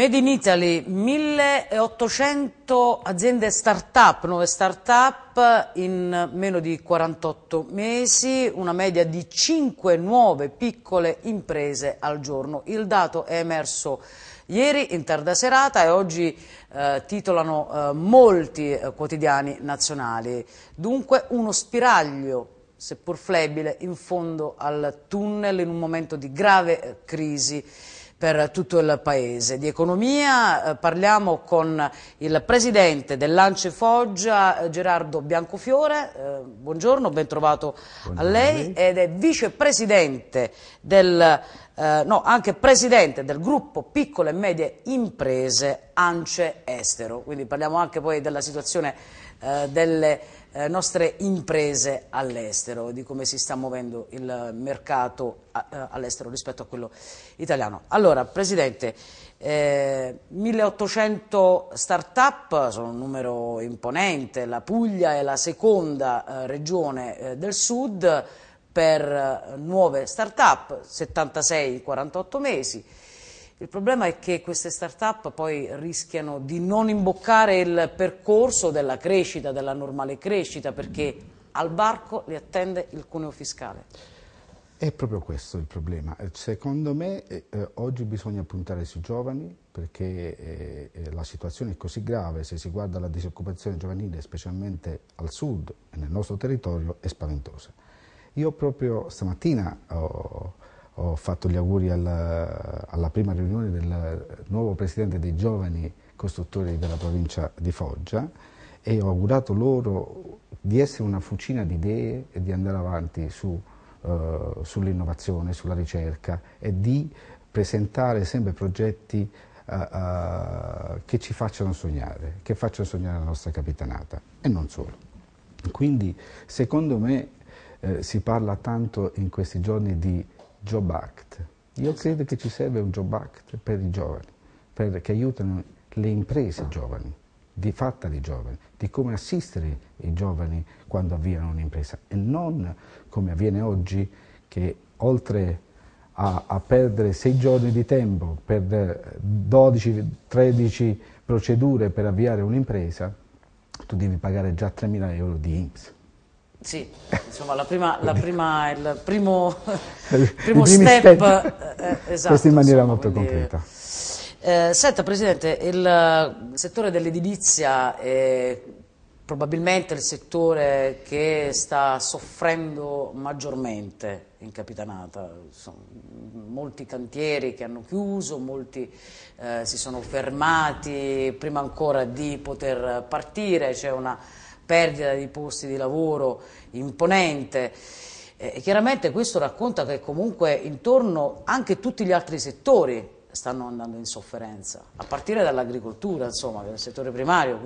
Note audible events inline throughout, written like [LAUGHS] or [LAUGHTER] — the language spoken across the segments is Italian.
Made in Italy, 1800 aziende start-up, nuove start-up in meno di 48 mesi, una media di 5 nuove piccole imprese al giorno. Il dato è emerso ieri in tarda serata e oggi eh, titolano eh, molti eh, quotidiani nazionali. Dunque uno spiraglio seppur flebile, in fondo al tunnel in un momento di grave eh, crisi per tutto il Paese. Di economia eh, parliamo con il Presidente dell'Ance Foggia, eh, Gerardo Biancofiore, eh, buongiorno, ben trovato a lei, ed è Vicepresidente del, eh, no, anche Presidente del gruppo Piccole e Medie Imprese Ance Estero, quindi parliamo anche poi della situazione eh, delle eh, nostre imprese all'estero, di come si sta muovendo il mercato eh, all'estero rispetto a quello italiano. Allora, Presidente, eh, 1800 start-up, sono un numero imponente, la Puglia è la seconda regione del sud per nuove start-up, 76 in 48 mesi, il problema è che queste start-up poi rischiano di non imboccare il percorso della crescita, della normale crescita, perché al barco li attende il cuneo fiscale. È proprio questo il problema. Eh, secondo me eh, eh, oggi bisogna puntare sui giovani perché eh, eh, la situazione è così grave, se si guarda la disoccupazione giovanile, specialmente al sud e nel nostro territorio, è spaventosa. Io proprio stamattina ho ho fatto gli auguri alla, alla prima riunione del nuovo presidente dei giovani costruttori della provincia di Foggia e ho augurato loro di essere una fucina di idee e di andare avanti su, eh, sull'innovazione, sulla ricerca e di presentare sempre progetti eh, eh, che ci facciano sognare, che facciano sognare la nostra capitanata e non solo. Quindi secondo me eh, si parla tanto in questi giorni di Job Act. Io credo che ci serve un Job Act per i giovani, per, che aiutano le imprese giovani, di fatta di giovani, di come assistere i giovani quando avviano un'impresa e non come avviene oggi che oltre a, a perdere sei giorni di tempo per 12-13 eh, procedure per avviare un'impresa, tu devi pagare già 3.000 euro di IMSS. Sì, insomma, la prima, la prima, il primo, [LAUGHS] primo step, step. Eh, eh, esatto, questo in maniera insomma, molto quindi, concreta. Eh, senta Presidente, il eh, settore dell'edilizia è probabilmente il settore che sta soffrendo maggiormente in Capitanata, sono molti cantieri che hanno chiuso, molti eh, si sono fermati prima ancora di poter partire, c'è una perdita di posti di lavoro imponente. Eh, e chiaramente questo racconta che comunque intorno anche tutti gli altri settori stanno andando in sofferenza, a partire dall'agricoltura, insomma, che settore primario.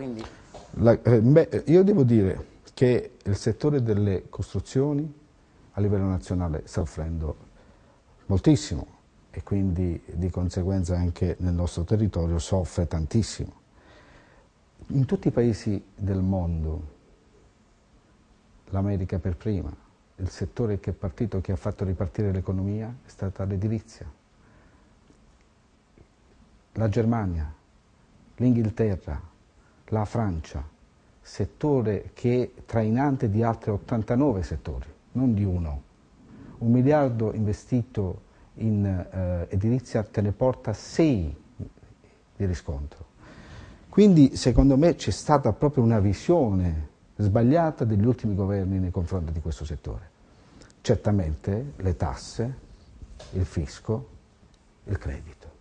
La, eh, beh, io devo dire che il settore delle costruzioni a livello nazionale sta offrendo moltissimo e quindi di conseguenza anche nel nostro territorio soffre tantissimo. In tutti i paesi del mondo l'America per prima. Il settore che è partito, che ha fatto ripartire l'economia, è stata l'edilizia. La Germania, l'Inghilterra, la Francia, settore che è trainante di altri 89 settori, non di uno. Un miliardo investito in eh, edilizia te ne porta 6 di riscontro. Quindi secondo me c'è stata proprio una visione sbagliata degli ultimi governi nei confronti di questo settore. Certamente le tasse, il fisco, il credito.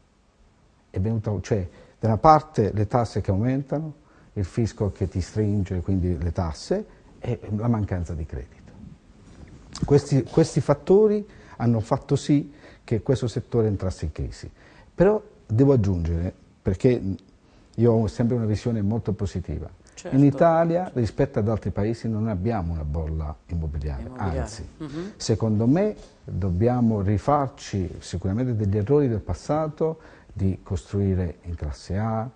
Venuto, cioè, da una parte le tasse che aumentano, il fisco che ti stringe, quindi le tasse, e la mancanza di credito. Questi, questi fattori hanno fatto sì che questo settore entrasse in crisi. Però devo aggiungere, perché io ho sempre una visione molto positiva, Certo. In Italia, rispetto ad altri paesi, non abbiamo una bolla immobiliare, immobiliare. anzi, uh mm-hmm. -huh. secondo me dobbiamo rifarci sicuramente degli errori del passato di costruire in classe A,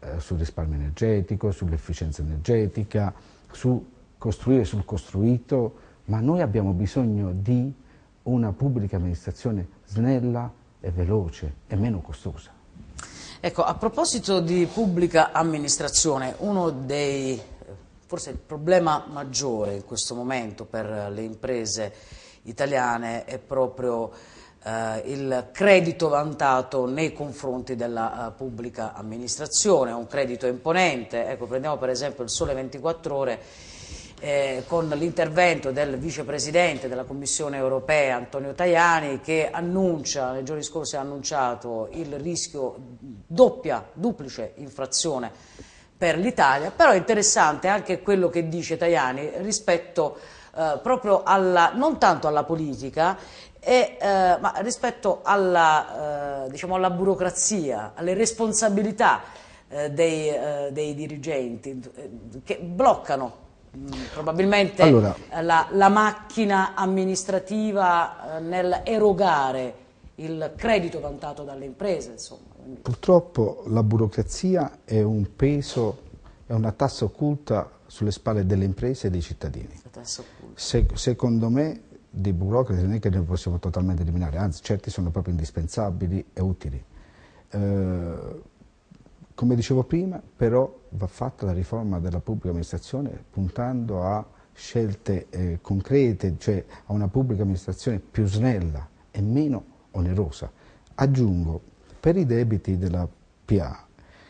eh, sul risparmio energetico, sull'efficienza energetica, su costruire sul costruito, ma noi abbiamo bisogno di una pubblica amministrazione snella e veloce e meno costosa. Ecco, a proposito di pubblica amministrazione, uno dei, forse il problema maggiore in questo momento per le imprese italiane è proprio eh, il credito vantato nei confronti della eh, pubblica amministrazione, un credito imponente. Ecco, prendiamo per esempio il Sole 24 Ore. Eh, con l'intervento del vicepresidente della Commissione europea Antonio Tajani che annuncia, nei giorni scorsi ha annunciato il rischio doppia, duplice infrazione per l'Italia, però è interessante anche quello che dice Tajani rispetto eh, proprio alla, non tanto alla politica, e, eh, ma rispetto alla, eh, diciamo alla, burocrazia, alle responsabilità eh, dei, eh, dei, dirigenti eh, che bloccano mm, probabilmente allora. la, la, macchina amministrativa nel erogare il credito vantato dalle imprese. Insomma. Purtroppo la burocrazia è un peso, è una tassa occulta sulle spalle delle imprese e dei cittadini. Se, secondo me di burocrati non è che ne possiamo totalmente eliminare, anzi certi sono proprio indispensabili e utili. Eh, come dicevo prima, però va fatta la riforma della pubblica amministrazione puntando a scelte eh, concrete, cioè a una pubblica amministrazione più snella e meno onerosa. Aggiungo, per i debiti della PA,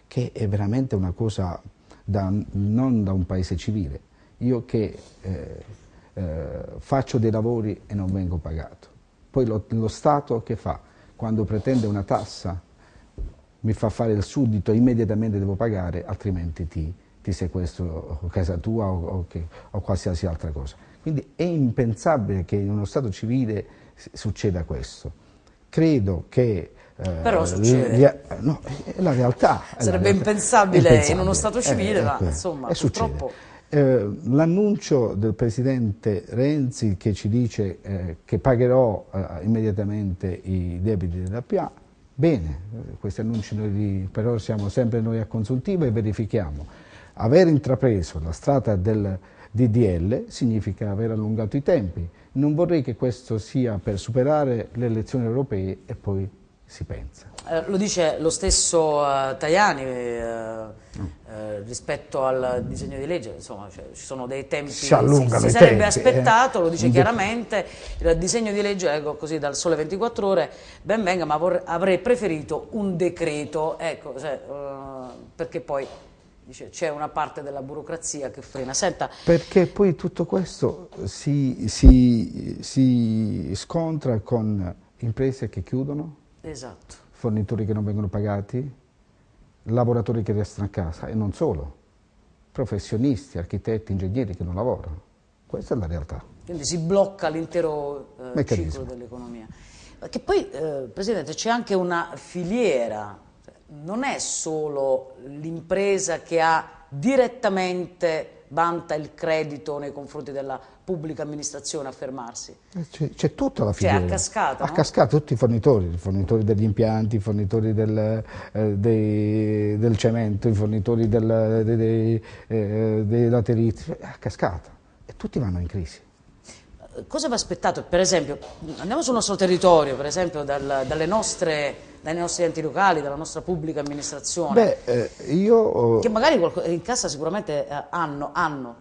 che è veramente una cosa da, non da un paese civile. Io che eh, eh, faccio dei lavori e non vengo pagato. Poi lo, lo Stato che fa? Quando pretende una tassa mi fa fare il suddito, immediatamente devo pagare, altrimenti ti, ti sequestro casa tua o, o, che, o, qualsiasi altra cosa. Quindi è impensabile che in uno Stato civile succeda questo. Credo che eh, però succede. Li, eh, no, è la realtà. Sarebbe la realtà. Impensabile, impensabile, in uno Stato eh, civile, ma insomma, purtroppo... Eh, l'annuncio del Presidente Renzi che ci dice eh, che pagherò eh, immediatamente i debiti della PA, bene, questi annunci noi li, però siamo sempre noi a consultivo e verifichiamo. Aver intrapreso la strada del DDL significa aver allungato i tempi. Non vorrei che questo sia per superare le elezioni europee e poi si pensa. Eh, lo dice lo stesso uh, Tajani eh, mm. eh, rispetto al disegno di legge, insomma cioè, ci sono dei tempi, che si, si sarebbe tempi, eh. aspettato, lo dice chiaramente, il disegno di legge, ecco così dal sole 24 ore, ben venga, ma avrei preferito un decreto, ecco, cioè, uh, perché poi c'è una parte della burocrazia che frena. Senta. Perché poi tutto questo si, si, si scontra con imprese che chiudono, Esatto. Fornitori che non vengono pagati, lavoratori che restano a casa e non solo, professionisti, architetti, ingegneri che non lavorano. Questa è la realtà. Quindi si blocca l'intero eh, ciclo dell'economia. Che poi, eh, Presidente, c'è anche una filiera, non è solo l'impresa che ha direttamente vanta il credito nei confronti della pubblica amministrazione a fermarsi. Eh, c'è, tutta la cioè, filiera. C'è a cascata. A no? cascata tutti i fornitori, i fornitori degli impianti, i fornitori del, eh, dei, del cemento, i fornitori del, dei, dei, eh, dei lateriti, a cascata. E tutti vanno in crisi cosa va aspettato? Per esempio, andiamo sul nostro territorio, per esempio, dal, dalle nostre dai nostri enti locali, dalla nostra pubblica amministrazione? Beh, eh, io... Che magari in casa sicuramente eh, hanno, hanno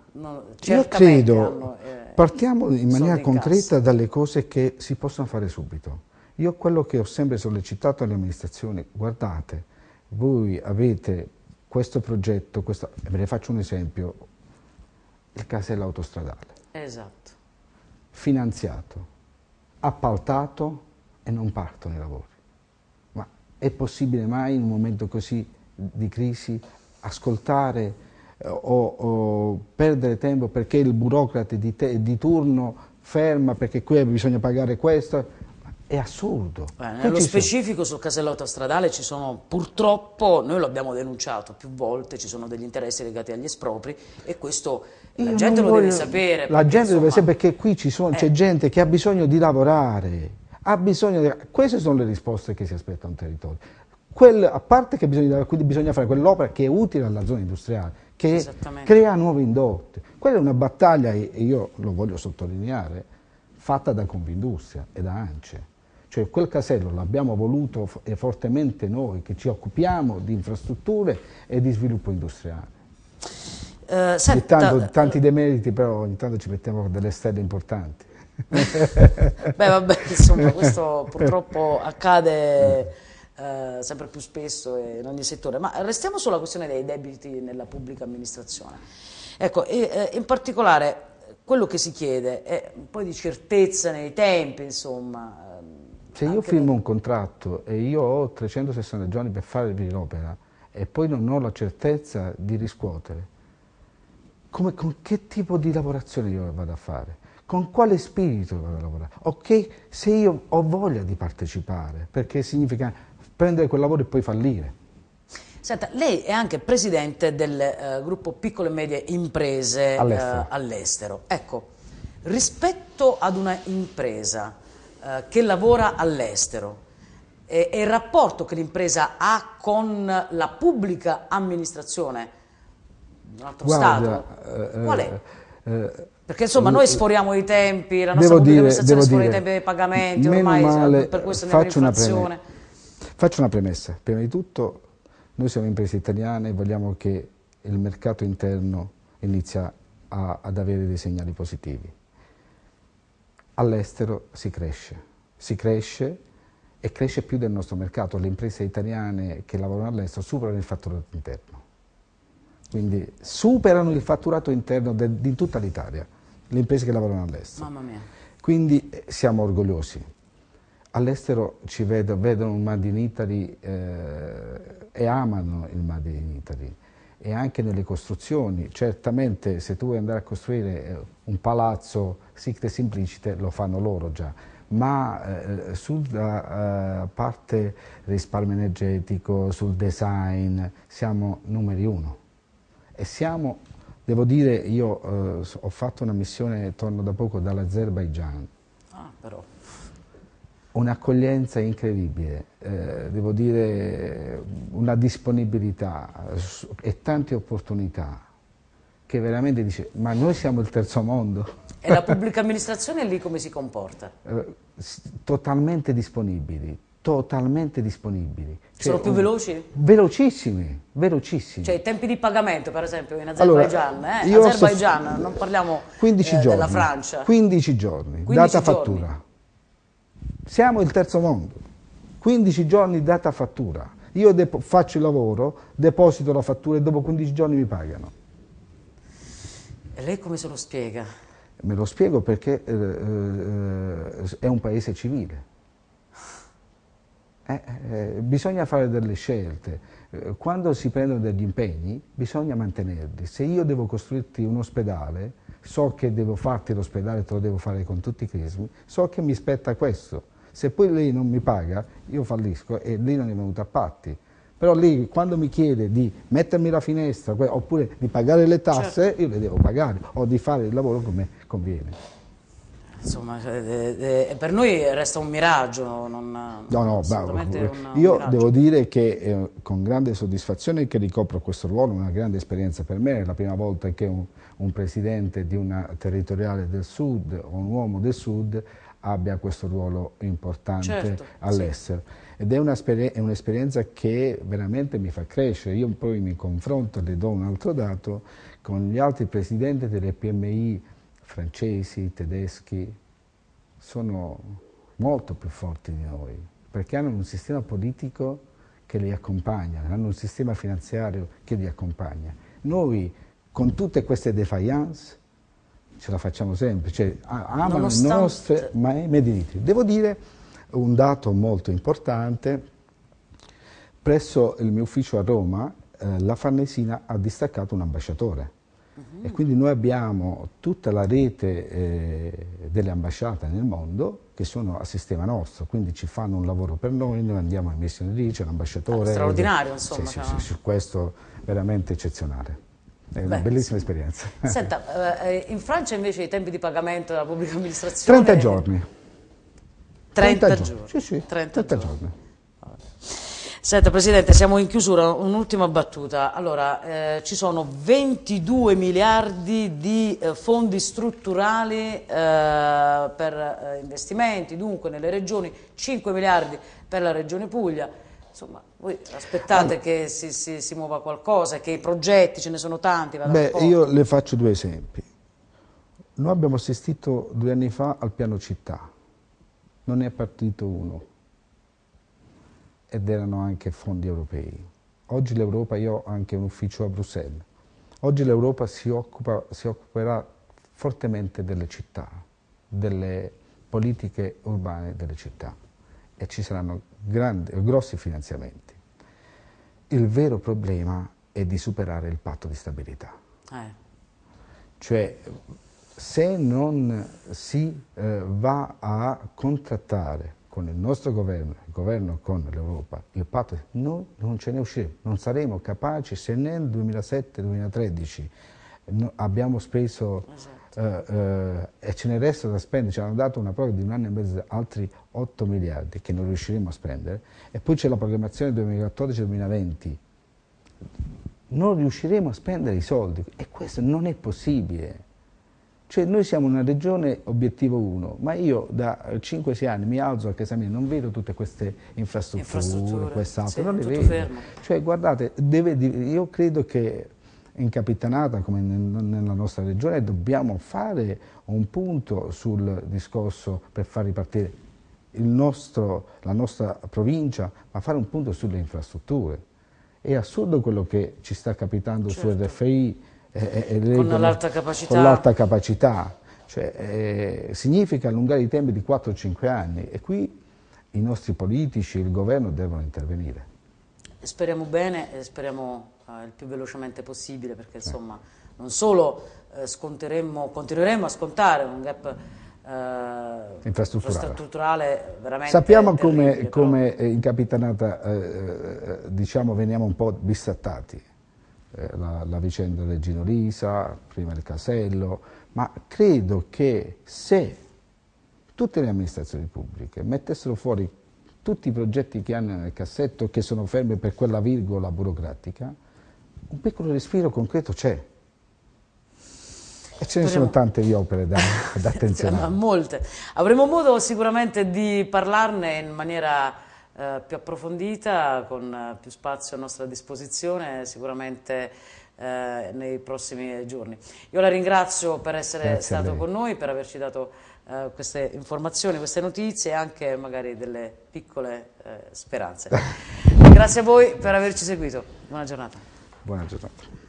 io credo, hanno, eh, partiamo in maniera concreta dalle cose che si possono fare subito. Io quello che ho sempre sollecitato alle amministrazioni, guardate, voi avete questo progetto, questo, ve ne faccio un esempio, il casello autostradale. Esatto. Finanziato, appaltato e non partono i lavori. È possibile mai in un momento così di crisi ascoltare eh, o, o, perdere tempo perché il burocrate di, te, di turno ferma perché qui bisogna pagare questo? È assurdo. Eh, nello specifico sul casellotto stradale ci sono purtroppo, noi lo abbiamo denunciato più volte, ci sono degli interessi legati agli espropri e questo Io la gente lo voglio, deve sapere. La gente insomma, deve sapere perché qui c'è eh, gente che ha bisogno di lavorare ha bisogno di... Queste sono le risposte che si aspetta un territorio. Quel, a parte che bisogna, quindi bisogna fare quell'opera che è utile alla zona industriale, che crea nuovi indotti. Quella è una battaglia, e io lo voglio sottolineare, fatta da Convindustria e da ANCE. Cioè quel casello l'abbiamo voluto fortemente noi che ci occupiamo di infrastrutture e di sviluppo industriale. Uh, senta, tanto, tanti demeriti però ogni tanto ci mettiamo delle stelle importanti. [LAUGHS] Beh, vabbè, insomma, questo purtroppo accade eh, sempre più spesso in ogni settore. Ma restiamo sulla questione dei debiti nella pubblica amministrazione. Ecco, e, eh, in particolare quello che si chiede è un po' di certezza nei tempi, insomma. Ehm, Se io firmo un contratto e io ho 360 giorni per fare l'opera e poi non ho la certezza di riscuotere, come, con che tipo di lavorazione io vado a fare? con quale spirito vado a lavorare, ok se io ho voglia di partecipare, perché significa prendere quel lavoro e poi fallire. Senta, lei è anche presidente del eh, gruppo Piccole e Medie Imprese eh, all'estero. Eh, all'estero. Ecco, rispetto ad una impresa eh, che lavora all'estero e, e il rapporto che l'impresa ha con la pubblica amministrazione di un altro Guarda, Stato, eh, qual è? Eh, eh, perché insomma noi sforiamo i tempi, la nostra pubblica amministrazione sfora i tempi dei pagamenti, ormai male, per questo andiamo in Faccio una premessa, prima di tutto noi siamo imprese italiane e vogliamo che il mercato interno inizia a, ad avere dei segnali positivi. All'estero si cresce, si cresce e cresce più del nostro mercato, le imprese italiane che lavorano all'estero superano il fattore interno. Quindi superano il fatturato interno di tutta l'Italia, le imprese che lavorano all'estero. Mamma mia. Quindi eh, siamo orgogliosi. All'estero ci vedo, vedono il Made in Italy eh, e amano il Made in Italy e anche nelle costruzioni. Certamente se tu vuoi andare a costruire eh, un palazzo sicte semplicite lo fanno loro già, ma eh, sulla eh, parte risparmio energetico, sul design, siamo numeri uno e siamo, devo dire, io eh, ho fatto una missione, torno da poco, dall'Azerbaigian. Ah, però. Un'accoglienza incredibile, eh, devo dire una disponibilità eh, e tante opportunità che veramente dice ma noi siamo il terzo mondo. E la [LAUGHS] pubblica amministrazione lì come si comporta? Eh, totalmente disponibili, totalmente disponibili. Cioè, Sono più veloci? Velocissimi, velocissimi. Cioè i tempi di pagamento per esempio in Azerbaijan, allora, eh? Azerbaijan, non parliamo eh, giorni, della Francia. 15 giorni, 15 data giorni. fattura. Siamo il terzo mondo, 15 giorni data fattura. Io faccio il lavoro, deposito la fattura e dopo 15 giorni mi pagano. E lei come se lo spiega? Me lo spiego perché eh, eh, è un paese civile eh, eh, bisogna fare delle scelte, eh, quando si prendono degli impegni bisogna mantenerli, se io devo costruirti un ospedale, so che devo farti l'ospedale, te lo devo fare con tutti i crismi, so che mi spetta questo, se poi lei non mi paga io fallisco e lì non è venuto a patti, però lì quando mi chiede di mettermi la finestra oppure di pagare le tasse certo. io le devo pagare o di fare il lavoro come conviene insomma, eh, eh, eh, per noi resta un miraggio. Non, no, no, bravo. Un, Io un devo dire che eh, con grande soddisfazione che ricopro questo ruolo, una grande esperienza per me, è la prima volta che un, un presidente di una territoriale del sud, o un uomo del sud, abbia questo ruolo importante certo, all'estero. Sì. Ed è, un'esperienza che veramente mi fa crescere. Io poi mi confronto, le do un altro dato, con gli altri presidenti delle PMI francesi, tedeschi, sono molto più forti di noi, perché hanno un sistema politico che li accompagna, hanno un sistema finanziario che li accompagna. Noi, con tutte queste defiance, ce la facciamo sempre, cioè, amano le nostre nostro Made in Devo dire un dato molto importante, presso il mio ufficio a Roma, eh, la Farnesina ha distaccato un ambasciatore e quindi noi abbiamo tutta la rete eh, delle ambasciate nel mondo che sono a sistema nostro, quindi ci fanno un lavoro per noi, noi andiamo in missione lì, c'è l'ambasciatore. Straordinario, insomma. Sì, cioè... sì, su questo veramente eccezionale. È una bellissima sì. esperienza. Senta, eh, eh, in Francia invece i tempi di pagamento della pubblica amministrazione... 30 giorni. 30, 30 giorni. Sì, sì, 30, 30 giorni. giorni. Senta Presidente, siamo in chiusura, un'ultima battuta. Allora, eh, ci sono 22 miliardi di eh, fondi strutturali eh, per eh, investimenti, dunque nelle regioni, 5 miliardi per la regione Puglia. Insomma, voi aspettate che si, si, si, muova qualcosa, che i progetti, ce ne sono tanti. Beh, io le faccio due esempi. Noi abbiamo assistito due anni fa al piano città, non ne è partito uno ed erano anche fondi europei. Oggi l'Europa, io ho anche un ufficio a Bruxelles, oggi l'Europa si, occupa, si occuperà fortemente delle città, delle politiche urbane delle città e ci saranno grandi, grossi finanziamenti. Il vero problema è di superare il patto di stabilità. Eh. Cioè, se non si eh, va a contrattare con il nostro governo, il governo con l'Europa, il patto, noi non ce ne usciremo, non saremo capaci se nel 2007-2013 abbiamo speso esatto. eh, eh, e ce ne resta da spendere, ci hanno dato una prova di un anno e mezzo altri 8 miliardi che non riusciremo a spendere e poi c'è la programmazione 2014-2020, non riusciremo a spendere i soldi e questo non è possibile. Cioè noi siamo una regione obiettivo 1, ma io da 5-6 eh, anni mi alzo a casa mia, non vedo tutte queste infrastrutture, infrastrutture quest'altro, sì, non le vedo. Fermo. Cioè guardate, deve, io credo che in Capitanata come nella nostra regione dobbiamo fare un punto sul discorso per far ripartire nostro, la nostra provincia, ma fare un punto sulle infrastrutture. È assurdo quello che ci sta capitando certo. su RFI, eh, eh, eh con l'alta capacità. capacità. Cioè, eh, significa allungare i tempi di 4-5 anni e qui i nostri politici, il governo devono intervenire. Speriamo bene e speriamo il più velocemente possibile perché insomma non solo continueremo a scontare un gap eh, infrastrutturale. veramente Sappiamo come, come in Capitanata eh, diciamo, veniamo un po' bistrattati. Eh, la, la, vicenda del Ginorisa, prima il Casello, ma credo che se tutte le amministrazioni pubbliche mettessero fuori tutti i progetti che hanno nel cassetto che sono fermi per quella virgola burocratica, un piccolo respiro concreto c'è. E ce ne sono tante di opere da, [LAUGHS] da attenzionare. Molte. Avremo modo sicuramente di parlarne in maniera eh, più approfondita, con eh, più spazio a nostra disposizione, sicuramente eh, nei prossimi giorni. Io la ringrazio per essere Grazie stato con noi, per averci dato eh, queste informazioni, queste notizie e anche magari delle piccole eh, speranze. [LAUGHS] Grazie a voi per averci seguito. Buona giornata. Buona giornata.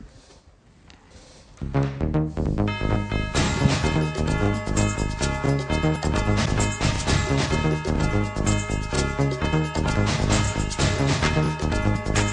Bye.